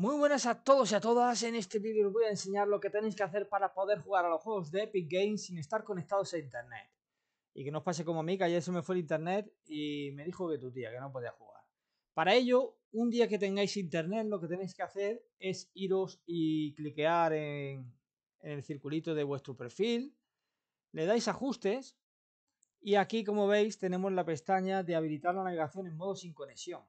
Muy buenas a todos y a todas, en este vídeo os voy a enseñar lo que tenéis que hacer para poder jugar a los juegos de Epic Games sin estar conectados a internet. Y que no os pase como a mí, que ayer se me fue el internet y me dijo que tu tía, que no podía jugar. Para ello, un día que tengáis internet, lo que tenéis que hacer es iros y cliquear en el circulito de vuestro perfil, le dais ajustes y aquí como veis tenemos la pestaña de habilitar la navegación en modo sin conexión.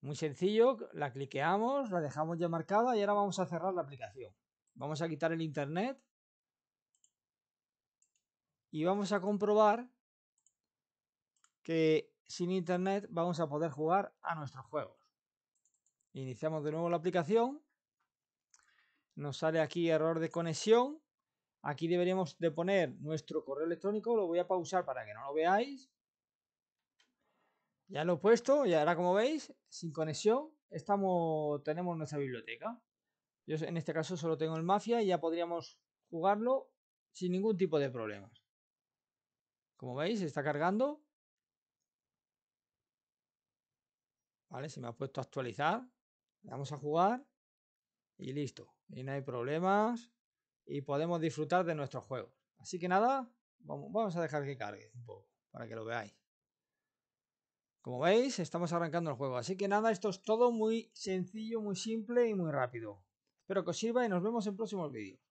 Muy sencillo, la cliqueamos, la dejamos ya marcada y ahora vamos a cerrar la aplicación. Vamos a quitar el internet y vamos a comprobar que sin internet vamos a poder jugar a nuestros juegos. Iniciamos de nuevo la aplicación. Nos sale aquí error de conexión. Aquí deberíamos de poner nuestro correo electrónico. Lo voy a pausar para que no lo veáis. Ya lo he puesto y ahora como veis, sin conexión, estamos, tenemos nuestra biblioteca. Yo en este caso solo tengo el Mafia y ya podríamos jugarlo sin ningún tipo de problemas. Como veis, está cargando. Vale, se me ha puesto a actualizar. Vamos a jugar y listo. Y no hay problemas y podemos disfrutar de nuestros juegos. Así que nada, vamos, vamos a dejar que cargue un poco para que lo veáis. Como veis, estamos arrancando el juego. Así que nada, esto es todo muy sencillo, muy simple y muy rápido. Espero que os sirva y nos vemos en próximos vídeos.